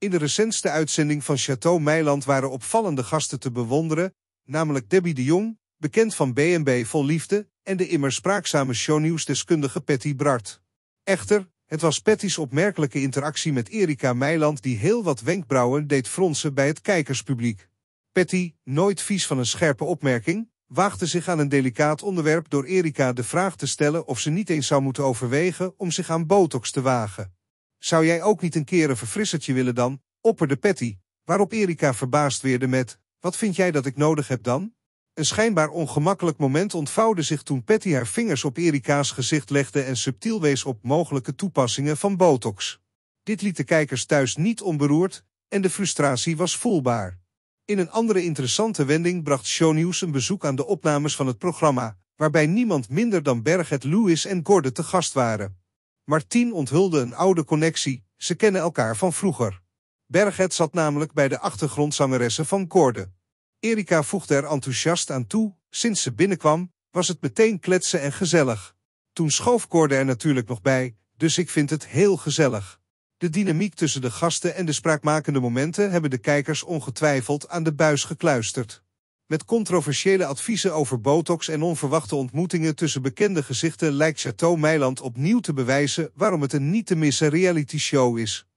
In de recentste uitzending van Château Meiland waren opvallende gasten te bewonderen, namelijk Debbie de Jong, bekend van BNB Vol Liefde, en de immer spraakzame shownieuwsdeskundige Patty Bart. Echter, het was Patty's opmerkelijke interactie met Erika Meiland die heel wat wenkbrauwen deed fronsen bij het kijkerspubliek. Patty, nooit vies van een scherpe opmerking, waagde zich aan een delicaat onderwerp door Erika de vraag te stellen of ze niet eens zou moeten overwegen om zich aan botox te wagen. Zou jij ook niet een keer een verfrissertje willen dan? Opperde Patty, waarop Erika verbaasd weerde met, wat vind jij dat ik nodig heb dan? Een schijnbaar ongemakkelijk moment ontvouwde zich toen Patty haar vingers op Erika's gezicht legde en subtiel wees op mogelijke toepassingen van botox. Dit liet de kijkers thuis niet onberoerd en de frustratie was voelbaar. In een andere interessante wending bracht Shownieuws een bezoek aan de opnames van het programma, waarbij niemand minder dan Berget Lewis en Gordon te gast waren. Martien onthulde een oude connectie, ze kennen elkaar van vroeger. Berghet zat namelijk bij de achtergrondzangeressen van Koorde. Erika voegde er enthousiast aan toe, sinds ze binnenkwam, was het meteen kletsen en gezellig. Toen schoof Koorde er natuurlijk nog bij, dus ik vind het heel gezellig. De dynamiek tussen de gasten en de spraakmakende momenten hebben de kijkers ongetwijfeld aan de buis gekluisterd. Met controversiële adviezen over botox en onverwachte ontmoetingen tussen bekende gezichten lijkt Chateau Meiland opnieuw te bewijzen waarom het een niet te missen reality show is.